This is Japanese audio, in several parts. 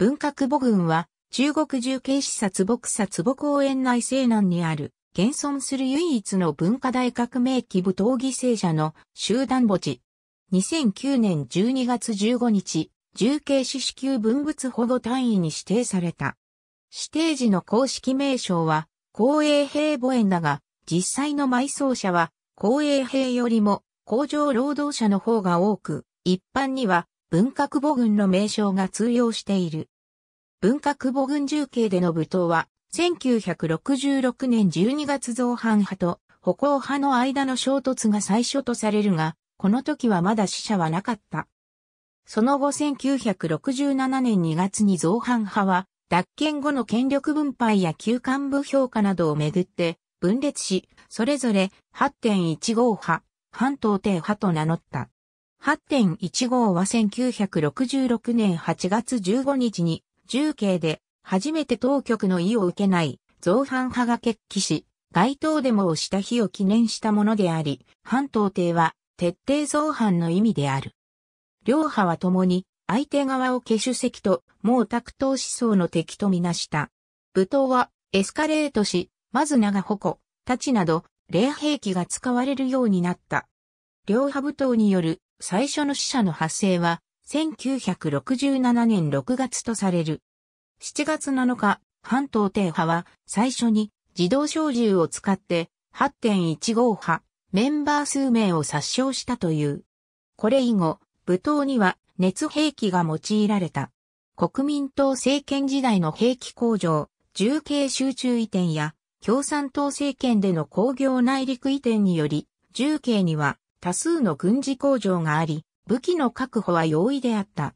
文革母軍は、中国重慶視殺牧殺木公園内西南にある、現存する唯一の文化大革命期舞闘犠牲者の集団墓地。2009年12月15日、重慶市支給文物保護単位に指定された。指定時の公式名称は、公営兵墓園だが、実際の埋葬者は、公営兵よりも、工場労働者の方が多く、一般には、文革母軍の名称が通用している。文革母軍重慶での舞踏は、1966年12月造反派と歩行派の間の衝突が最初とされるが、この時はまだ死者はなかった。その後1967年2月に造反派は、脱権後の権力分配や旧幹部評価などをめぐって分裂し、それぞれ8.15派、半島帝派と名乗った。8.15は1966年8月15日に、重慶で初めて当局の意を受けない造反派が決起し、街頭デモをした日を記念したものであり、反党帝は徹底造反の意味である。両派は共に相手側を消主席と毛沢東思想の敵とみなした。武闘はエスカレートし、まず長矛、太刀など、霊兵器が使われるようになった。両派武闘による最初の死者の発生は、1967年6月とされる。7月7日、半島帝派は最初に自動小銃を使って8.15派メンバー数名を殺傷したという。これ以後、武闘には熱兵器が用いられた。国民党政権時代の兵器工場、重慶集中移転や共産党政権での工業内陸移転により、重慶には多数の軍事工場があり、武器の確保は容易であった。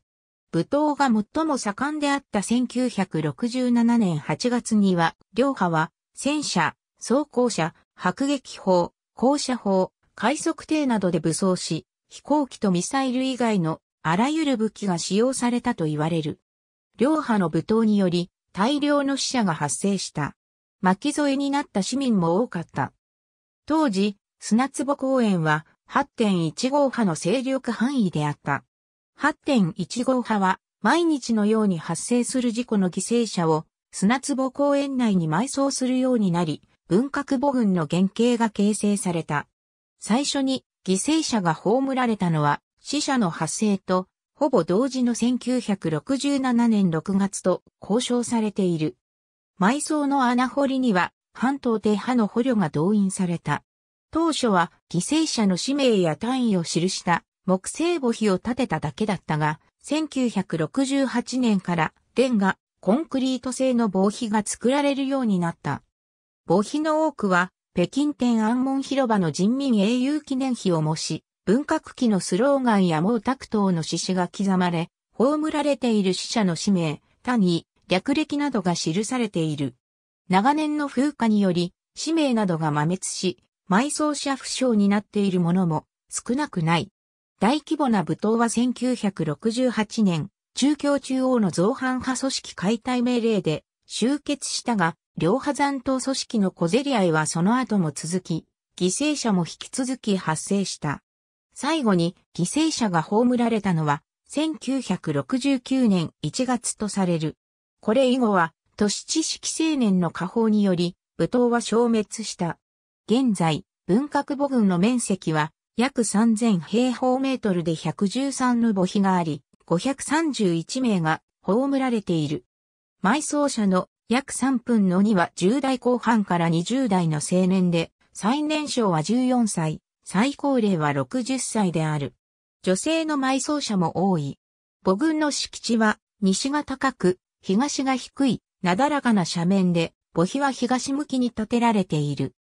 武闘が最も盛んであった1967年8月には、両派は、戦車、装甲車、迫撃砲、降車砲、快速艇などで武装し、飛行機とミサイル以外のあらゆる武器が使用されたと言われる。両派の武闘により大量の死者が発生した。巻き添えになった市民も多かった。当時、砂壺公園は8.15波の勢力範囲であった。8.15波は毎日のように発生する事故の犠牲者を砂壺公園内に埋葬するようになり、文革母軍の原型が形成された。最初に犠牲者が葬られたのは死者の発生とほぼ同時の1967年6月と交渉されている。埋葬の穴掘りには半島底派の捕虜が動員された。当初は犠牲者の氏名や単位を記した木製墓碑を建てただけだったが、1968年からレンガ、コンクリート製の防碑が作られるようになった。防碑の多くは、北京天安門広場の人民英雄記念碑を模し、文革期のスローガンや毛沢東の獅子が刻まれ、葬られている死者の氏名、単位、略歴などが記されている。長年の風化により、氏名などが摩滅し、埋葬者不詳になっているものも少なくない。大規模な舞踏は1968年、中共中央の造反派組織解体命令で集結したが、両派残党組織の小競り合いはその後も続き、犠牲者も引き続き発生した。最後に犠牲者が葬られたのは、1969年1月とされる。これ以後は、都市知識青年の下方により、舞踏は消滅した。現在、文革母軍の面積は約3000平方メートルで113の母碑があり、531名が葬られている。埋葬者の約3分の2は10代後半から20代の青年で、最年少は14歳、最高齢は60歳である。女性の埋葬者も多い。母群の敷地は西が高く、東が低い、なだらかな斜面で、母碑は東向きに建てられている。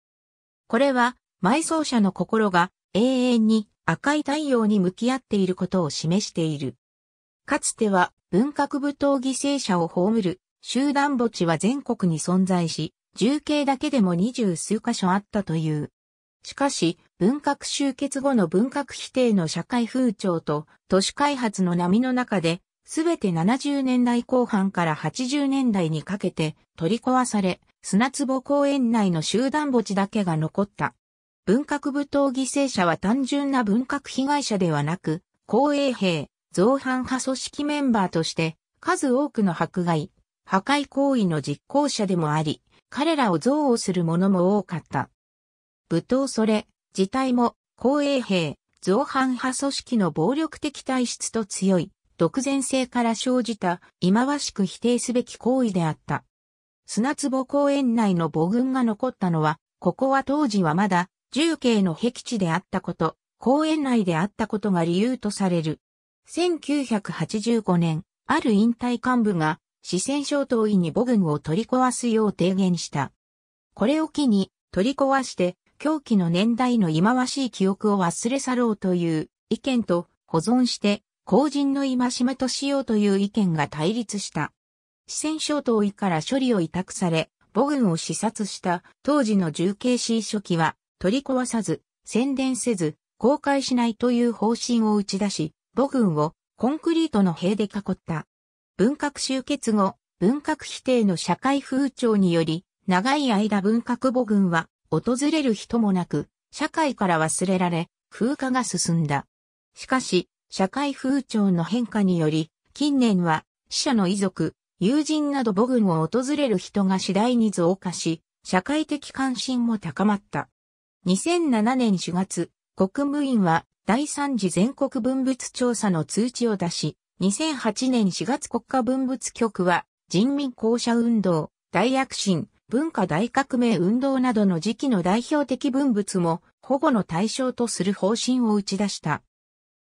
これは、埋葬者の心が永遠に赤い太陽に向き合っていることを示している。かつては文革舞踏犠牲者を葬る集団墓地は全国に存在し、重慶だけでも二十数箇所あったという。しかし、文革終結後の文革否定の社会風潮と都市開発の波の中で、すべて70年代後半から80年代にかけて取り壊され、砂壺公園内の集団墓地だけが残った。文革武闘犠牲者は単純な文革被害者ではなく、公営兵、造反派組織メンバーとして、数多くの迫害、破壊行為の実行者でもあり、彼らを憎悪する者も多かった。武闘それ、自体も、公営兵、造反派組織の暴力的体質と強い、独善性から生じた、忌まわしく否定すべき行為であった。砂壺公園内の母群が残ったのは、ここは当時はまだ重慶の僻地であったこと、公園内であったことが理由とされる。1985年、ある引退幹部が四川省党位に母軍を取り壊すよう提言した。これを機に取り壊して狂気の年代の忌まわしい記憶を忘れ去ろうという意見と保存して後人の戒めとしようという意見が対立した。四川省島医から処理を委託され、母軍を視察した当時の重慶市書記は取り壊さず、宣伝せず、公開しないという方針を打ち出し、母軍をコンクリートの塀で囲った。文革終結後、文革否定の社会風潮により、長い間文革母軍は訪れる人もなく、社会から忘れられ、風化が進んだ。しかし、社会風潮の変化により、近年は死者の遺族、友人など母軍を訪れる人が次第に増加し、社会的関心も高まった。2007年4月、国務院は第3次全国文物調査の通知を出し、2008年4月国家文物局は人民公社運動、大躍進、文化大革命運動などの時期の代表的文物も保護の対象とする方針を打ち出した。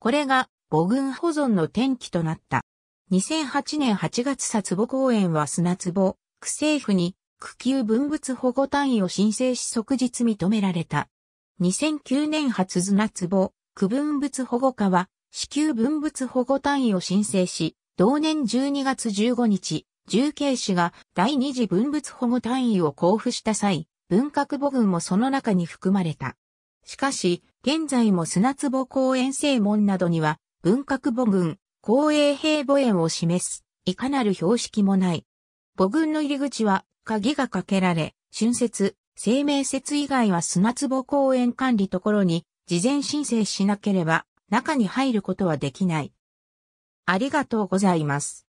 これが母軍保存の転機となった。2008年8月殺母公園は砂壺、区政府に、区級文物保護単位を申請し即日認められた。2009年初砂壺、区文物保護課は、支給文物保護単位を申請し、同年12月15日、重慶市が第二次文物保護単位を交付した際、文化母群もその中に含まれた。しかし、現在も砂壺公園正門などには、文化母群、公営兵母園を示す、いかなる標識もない。母群の入り口は、鍵がかけられ、春節、生命節以外は砂壺公園管理ところに、事前申請しなければ、中に入ることはできない。ありがとうございます。